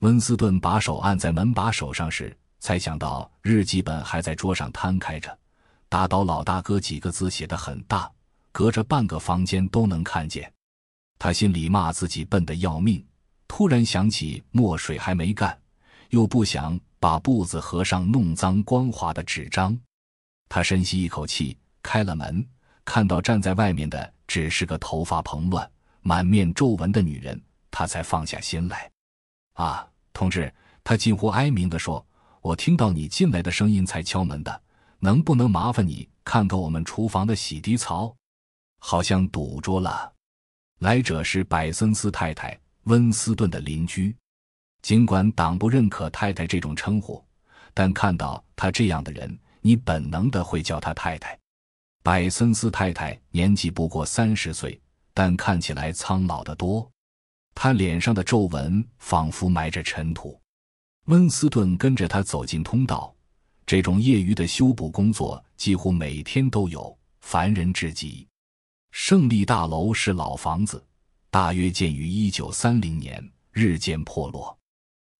温斯顿把手按在门把手上时，才想到日记本还在桌上摊开着，“打倒老大哥”几个字写得很大，隔着半个房间都能看见。他心里骂自己笨得要命，突然想起墨水还没干，又不想把布子合上弄脏光滑的纸张。他深吸一口气，开了门，看到站在外面的只是个头发蓬乱、满面皱纹的女人，他才放下心来。啊！同志，他近乎哀鸣地说：“我听到你进来的声音才敲门的，能不能麻烦你看看我们厨房的洗涤槽，好像堵住了。”来者是百森斯太太温斯顿的邻居。尽管党不认可太太这种称呼，但看到他这样的人，你本能的会叫他太太。百森斯太太年纪不过三十岁，但看起来苍老的多。他脸上的皱纹仿佛埋着尘土。温斯顿跟着他走进通道。这种业余的修补工作几乎每天都有，烦人至极。胜利大楼是老房子，大约建于一九三零年，日渐破落。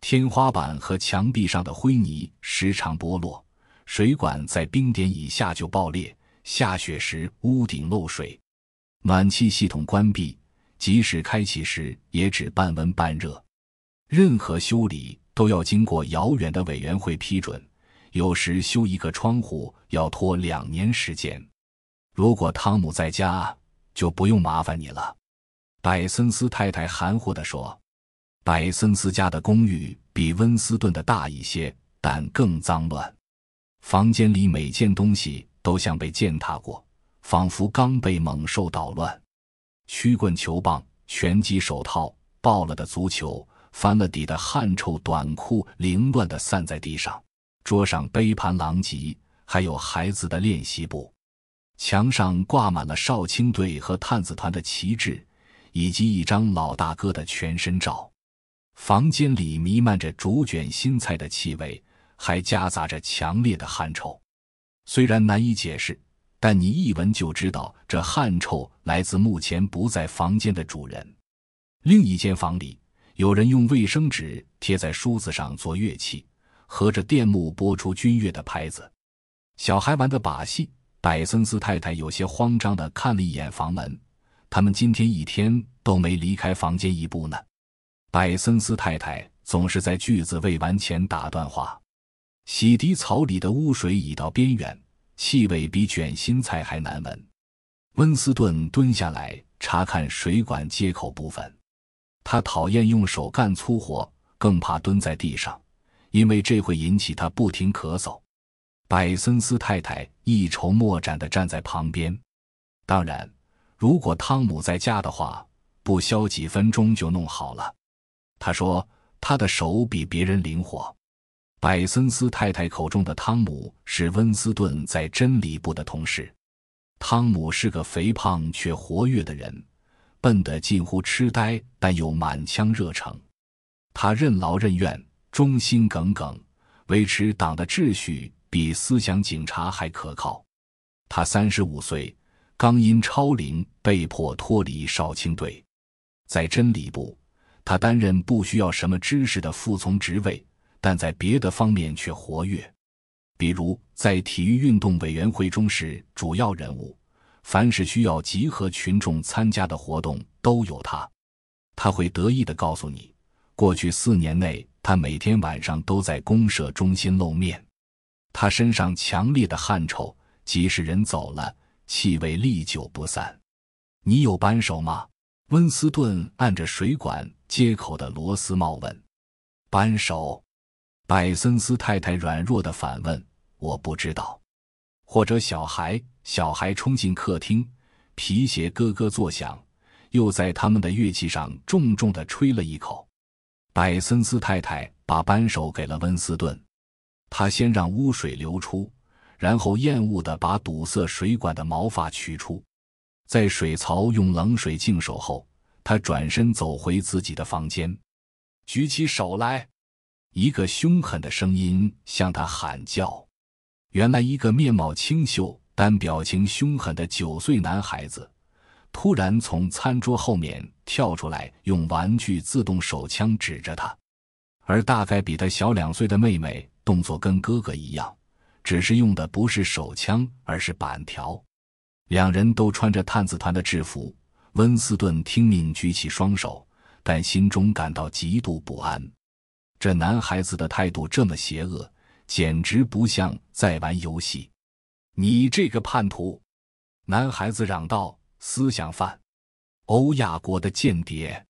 天花板和墙壁上的灰泥时常剥落，水管在冰点以下就爆裂，下雪时屋顶漏水，暖气系统关闭。即使开启时也只半温半热，任何修理都要经过遥远的委员会批准。有时修一个窗户要拖两年时间。如果汤姆在家，就不用麻烦你了。”柏森斯太太含糊地说。“柏森斯家的公寓比温斯顿的大一些，但更脏乱。房间里每件东西都像被践踏过，仿佛刚被猛兽捣乱。”曲棍球棒、拳击手套、爆了的足球、翻了底的汗臭短裤，凌乱的散在地上。桌上杯盘狼藉，还有孩子的练习簿。墙上挂满了少青队和探子团的旗帜，以及一张老大哥的全身照。房间里弥漫着竹卷心菜的气味，还夹杂着强烈的汗臭，虽然难以解释。但你一闻就知道，这汗臭来自目前不在房间的主人。另一间房里，有人用卫生纸贴在梳子上做乐器，合着电幕播出军乐的拍子，小孩玩的把戏。百森斯太太有些慌张的看了一眼房门，他们今天一天都没离开房间一步呢。百森斯太太总是在句子未完前打断话：“洗涤槽里的污水已到边缘。”气味比卷心菜还难闻。温斯顿蹲下来查看水管接口部分。他讨厌用手干粗活，更怕蹲在地上，因为这会引起他不停咳嗽。百森斯太太一筹莫展地站在旁边。当然，如果汤姆在家的话，不消几分钟就弄好了。他说他的手比别人灵活。百森斯太太口中的汤姆是温斯顿在真理部的同事。汤姆是个肥胖却活跃的人，笨得近乎痴呆，但又满腔热诚。他任劳任怨，忠心耿耿，维持党的秩序比思想警察还可靠。他三十五岁，刚因超龄被迫脱离少青队。在真理部，他担任不需要什么知识的服从职位。但在别的方面却活跃，比如在体育运动委员会中是主要人物。凡是需要集合群众参加的活动都有他，他会得意地告诉你，过去四年内他每天晚上都在公社中心露面。他身上强烈的汗臭，即使人走了，气味历久不散。你有扳手吗？温斯顿按着水管接口的螺丝帽问：“扳手。”柏森斯太太软弱的反问：“我不知道。”或者小孩，小孩冲进客厅，皮鞋咯咯作响，又在他们的乐器上重重的吹了一口。柏森斯太太把扳手给了温斯顿，他先让污水流出，然后厌恶的把堵塞水管的毛发取出，在水槽用冷水净手后，他转身走回自己的房间，举起手来。一个凶狠的声音向他喊叫。原来，一个面貌清秀但表情凶狠的九岁男孩子，突然从餐桌后面跳出来，用玩具自动手枪指着他。而大概比他小两岁的妹妹，动作跟哥哥一样，只是用的不是手枪，而是板条。两人都穿着探子团的制服。温斯顿听命举起双手，但心中感到极度不安。这男孩子的态度这么邪恶，简直不像在玩游戏。你这个叛徒！男孩子嚷道：“思想犯，欧亚国的间谍！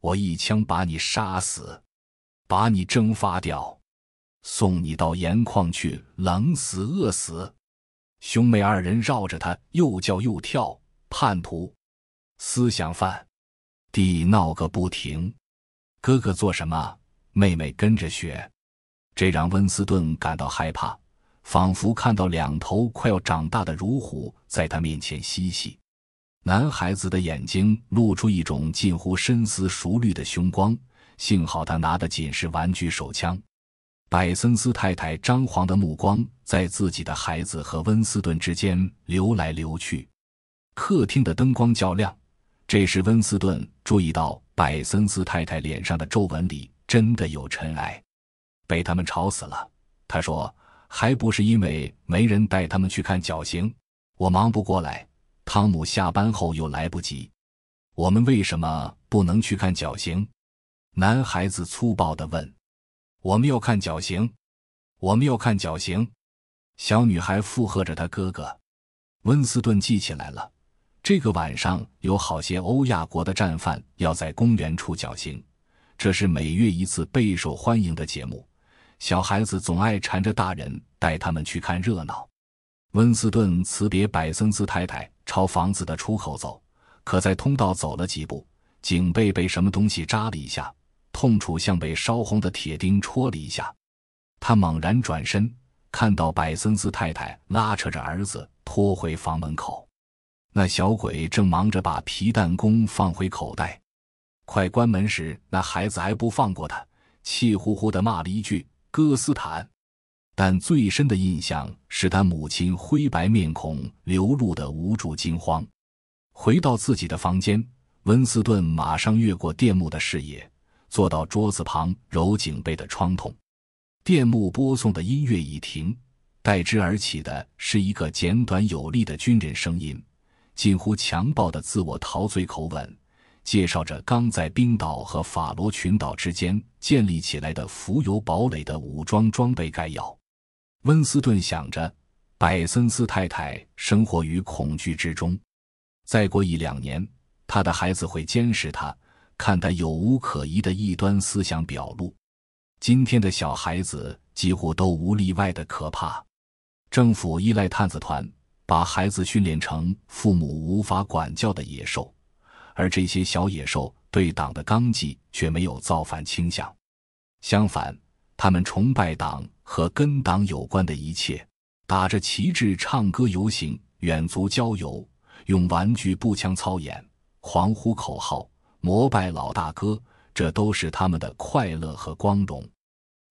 我一枪把你杀死，把你蒸发掉，送你到盐矿去，冷死饿死！”兄妹二人绕着他又叫又跳：“叛徒，思想犯！”地闹个不停。哥哥做什么？妹妹跟着学，这让温斯顿感到害怕，仿佛看到两头快要长大的乳虎在他面前嬉戏。男孩子的眼睛露出一种近乎深思熟虑的凶光。幸好他拿的仅是玩具手枪。百森斯太太张皇的目光在自己的孩子和温斯顿之间流来流去。客厅的灯光较亮，这时温斯顿注意到百森斯太太脸上的皱纹里。真的有尘埃，被他们吵死了。他说，还不是因为没人带他们去看绞刑。我忙不过来，汤姆下班后又来不及。我们为什么不能去看绞刑？男孩子粗暴地问。我们要看绞刑，我们要看绞刑。小女孩附和着他哥哥。温斯顿记起来了，这个晚上有好些欧亚国的战犯要在公园处绞刑。这是每月一次、备受欢迎的节目，小孩子总爱缠着大人带他们去看热闹。温斯顿辞别百森斯太太，朝房子的出口走，可在通道走了几步，颈背被什么东西扎了一下，痛楚像被烧红的铁钉戳了一下。他猛然转身，看到百森斯太太拉扯着儿子拖回房门口，那小鬼正忙着把皮弹弓放回口袋。快关门时，那孩子还不放过他，气呼呼地骂了一句“哥斯坦”，但最深的印象是他母亲灰白面孔流露的无助惊慌。回到自己的房间，温斯顿马上越过电幕的视野，坐到桌子旁揉颈背的窗痛。电幕播送的音乐已停，代之而起的是一个简短有力的军人声音，近乎强暴的自我陶醉口吻。介绍着刚在冰岛和法罗群岛之间建立起来的浮游堡垒的武装装备概要，温斯顿想着，百森斯太太生活于恐惧之中。再过一两年，他的孩子会监视他，看他有无可疑的异端思想表露。今天的小孩子几乎都无例外的可怕。政府依赖探子团，把孩子训练成父母无法管教的野兽。而这些小野兽对党的纲纪却没有造反倾向，相反，他们崇拜党和跟党有关的一切，打着旗帜唱歌游行，远足郊游，用玩具步枪操演，狂呼口号，膜拜老大哥，这都是他们的快乐和光荣。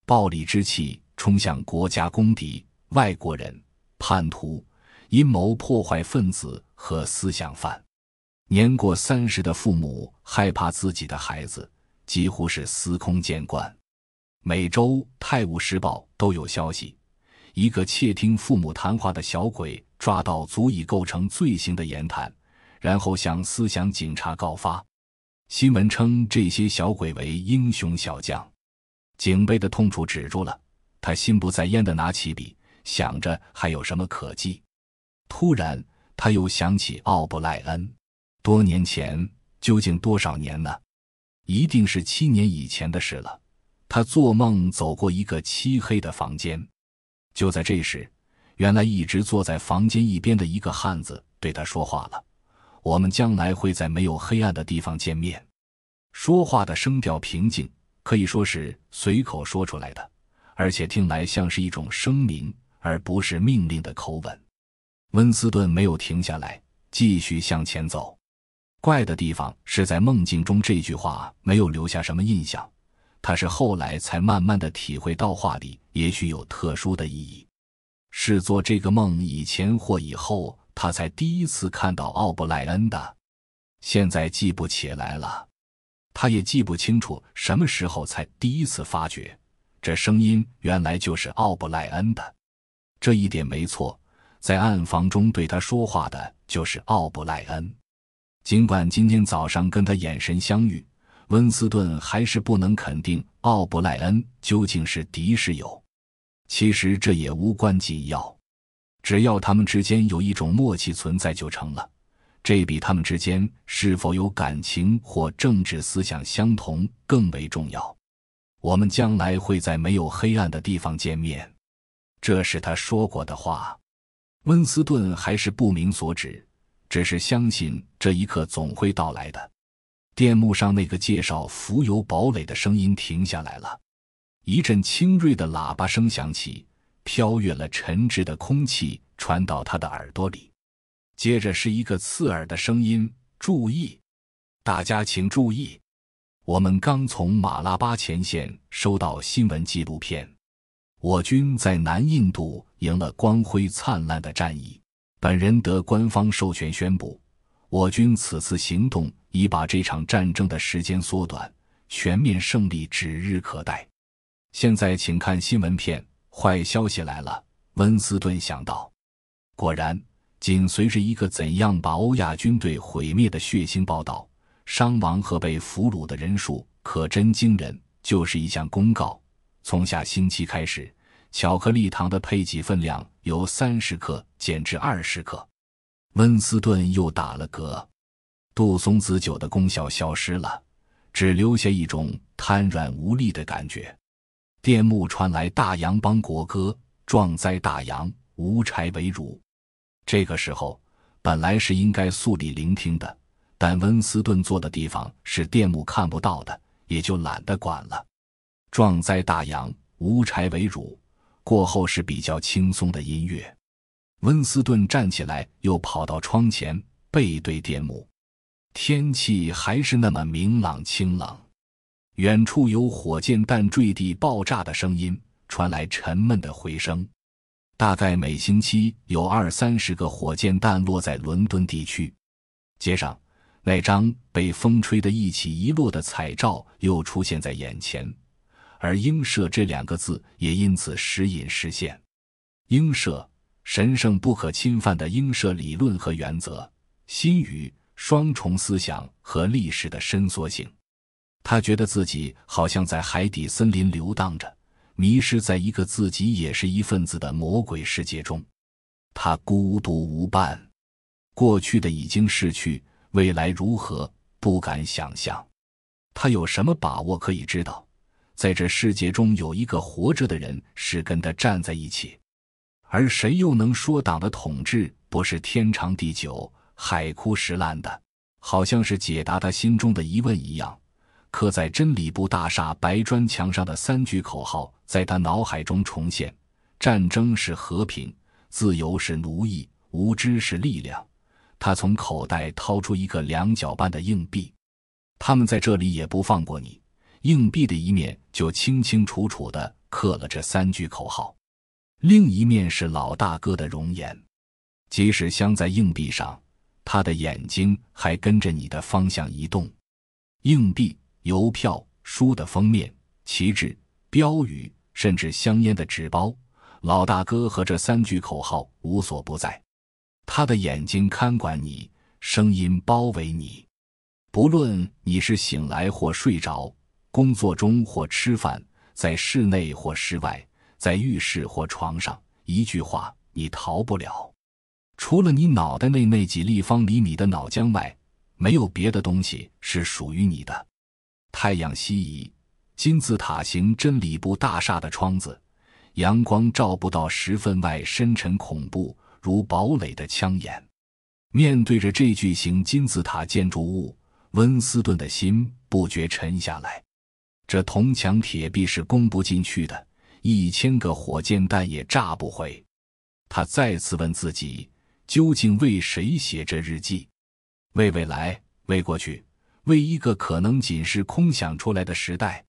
暴力之气冲向国家公敌、外国人、叛徒、阴谋破坏分子和思想犯。年过三十的父母害怕自己的孩子，几乎是司空见惯。每周《泰晤士报》都有消息：一个窃听父母谈话的小鬼抓到足以构成罪行的言谈，然后向思想警察告发。新闻称这些小鬼为“英雄小将”。警备的痛楚止住了，他心不在焉的拿起笔，想着还有什么可记。突然，他又想起奥布赖恩。多年前，究竟多少年呢？一定是七年以前的事了。他做梦走过一个漆黑的房间。就在这时，原来一直坐在房间一边的一个汉子对他说话了：“我们将来会在没有黑暗的地方见面。”说话的声调平静，可以说是随口说出来的，而且听来像是一种声明，而不是命令的口吻。温斯顿没有停下来，继续向前走。怪的地方是在梦境中，这句话没有留下什么印象。他是后来才慢慢的体会到，话里也许有特殊的意义。是做这个梦以前或以后，他才第一次看到奥布莱恩的。现在记不起来了，他也记不清楚什么时候才第一次发觉，这声音原来就是奥布莱恩的。这一点没错，在暗房中对他说话的就是奥布莱恩。尽管今天早上跟他眼神相遇，温斯顿还是不能肯定奥布莱恩究竟是敌是友。其实这也无关紧要，只要他们之间有一种默契存在就成了。这比他们之间是否有感情或政治思想相同更为重要。我们将来会在没有黑暗的地方见面，这是他说过的话。温斯顿还是不明所指。只是相信这一刻总会到来的。电幕上那个介绍浮游堡垒的声音停下来了，一阵清锐的喇叭声响起，飘越了沉滞的空气，传到他的耳朵里。接着是一个刺耳的声音：“注意，大家请注意，我们刚从马拉巴前线收到新闻纪录片，我军在南印度赢了光辉灿烂的战役。”本人得官方授权宣布，我军此次行动已把这场战争的时间缩短，全面胜利指日可待。现在，请看新闻片。坏消息来了，温斯顿想到，果然，紧随着一个怎样把欧亚军队毁灭的血腥报道，伤亡和被俘虏的人数可真惊人。就是一项公告，从下星期开始，巧克力糖的配给分量。由三十克减至二十克，温斯顿又打了嗝，杜松子酒的功效消失了，只留下一种瘫软无力的感觉。电幕传来大洋帮国歌《壮哉大洋无柴为辱》，这个时候本来是应该肃立聆听的，但温斯顿坐的地方是电幕看不到的，也就懒得管了。壮哉大洋无柴为辱。过后是比较轻松的音乐。温斯顿站起来，又跑到窗前，背对电幕。天气还是那么明朗清冷，远处有火箭弹坠地爆炸的声音传来沉闷的回声。大概每星期有二三十个火箭弹落在伦敦地区。街上那张被风吹得一起一落的彩照又出现在眼前。而“鹰社”这两个字也因此时隐时现，“鹰社”神圣不可侵犯的鹰社理论和原则，新语双重思想和历史的伸缩性。他觉得自己好像在海底森林流荡着，迷失在一个自己也是一份子的魔鬼世界中。他孤独无伴，过去的已经逝去，未来如何不敢想象。他有什么把握可以知道？在这世界中有一个活着的人是跟他站在一起，而谁又能说党的统治不是天长地久、海枯石烂的？好像是解答他心中的疑问一样，刻在真理部大厦白砖墙上的三句口号在他脑海中重现：战争是和平，自由是奴役，无知是力量。他从口袋掏出一个两角半的硬币，他们在这里也不放过你。硬币的一面就清清楚楚地刻了这三句口号，另一面是老大哥的容颜。即使镶在硬币上，他的眼睛还跟着你的方向移动。硬币、邮票、书的封面、旗帜、标语，甚至香烟的纸包，老大哥和这三句口号无所不在。他的眼睛看管你，声音包围你，不论你是醒来或睡着。工作中或吃饭，在室内或室外，在浴室或床上，一句话你逃不了。除了你脑袋内那几立方厘米的脑浆外，没有别的东西是属于你的。太阳西移，金字塔形真理部大厦的窗子，阳光照不到十分外深沉恐怖如堡垒的枪眼。面对着这巨型金字塔建筑物，温斯顿的心不觉沉下来。这铜墙铁壁是攻不进去的，一千个火箭弹也炸不毁。他再次问自己：究竟为谁写这日记？为未来？为过去？为一个可能仅是空想出来的时代？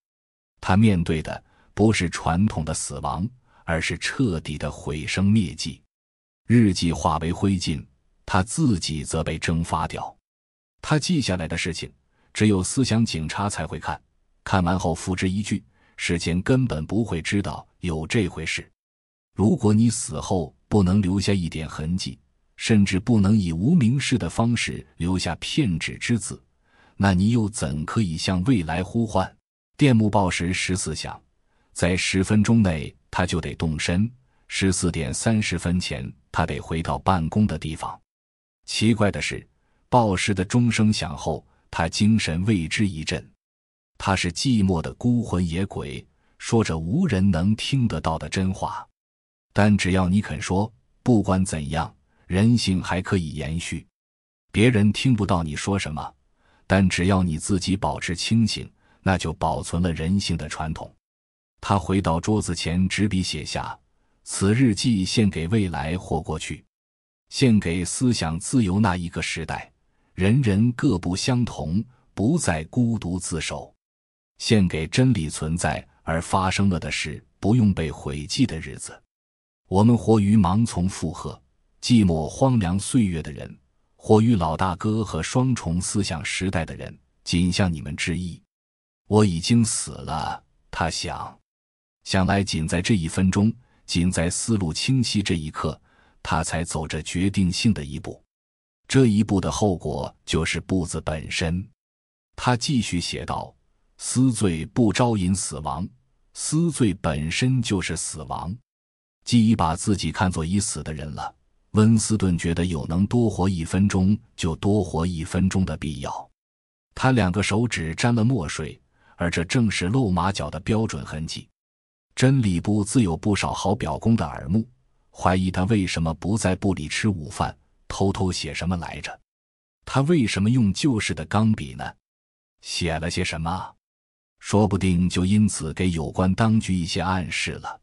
他面对的不是传统的死亡，而是彻底的毁生灭迹。日记化为灰烬，他自己则被蒸发掉。他记下来的事情，只有思想警察才会看。看完后付之一句，世间根本不会知道有这回事。如果你死后不能留下一点痕迹，甚至不能以无名氏的方式留下片纸之字，那你又怎可以向未来呼唤？电幕报时十四响，在十分钟内他就得动身。十四点三十分前，他得回到办公的地方。奇怪的是，报时的钟声响后，他精神为之一振。他是寂寞的孤魂野鬼，说着无人能听得到的真话。但只要你肯说，不管怎样，人性还可以延续。别人听不到你说什么，但只要你自己保持清醒，那就保存了人性的传统。他回到桌子前，执笔写下：“此日记献给未来或过去，献给思想自由那一个时代。人人各不相同，不再孤独自守。”献给真理存在而发生了的事，不用被毁记的日子。我们活于盲从附和、寂寞荒凉岁月的人，活于老大哥和双重思想时代的人，仅向你们致意。我已经死了。他想，想来，仅在这一分钟，仅在思路清晰这一刻，他才走着决定性的一步。这一步的后果就是步子本身。他继续写道。死罪不招引死亡，死罪本身就是死亡，既已把自己看作已死的人了。温斯顿觉得有能多活一分钟就多活一分钟的必要。他两个手指沾了墨水，而这正是露马脚的标准痕迹。真理部自有不少好表功的耳目，怀疑他为什么不在部里吃午饭，偷偷写什么来着？他为什么用旧式的钢笔呢？写了些什么？说不定就因此给有关当局一些暗示了。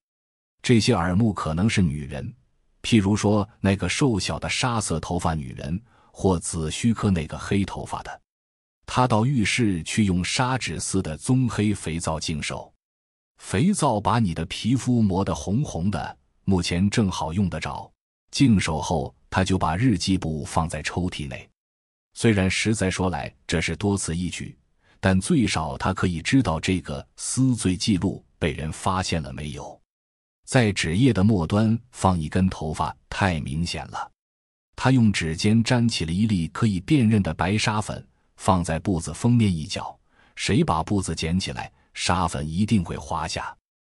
这些耳目可能是女人，譬如说那个瘦小的沙色头发女人，或紫须科那个黑头发的。他到浴室去用砂纸似的棕黑肥皂净手，肥皂把你的皮肤磨得红红的。目前正好用得着。净手后，他就把日记簿放在抽屉内，虽然实在说来这是多此一举。但最少他可以知道这个私罪记录被人发现了没有。在纸页的末端放一根头发太明显了。他用指尖沾起了一粒可以辨认的白沙粉，放在布子封面一角。谁把布子捡起来，沙粉一定会滑下。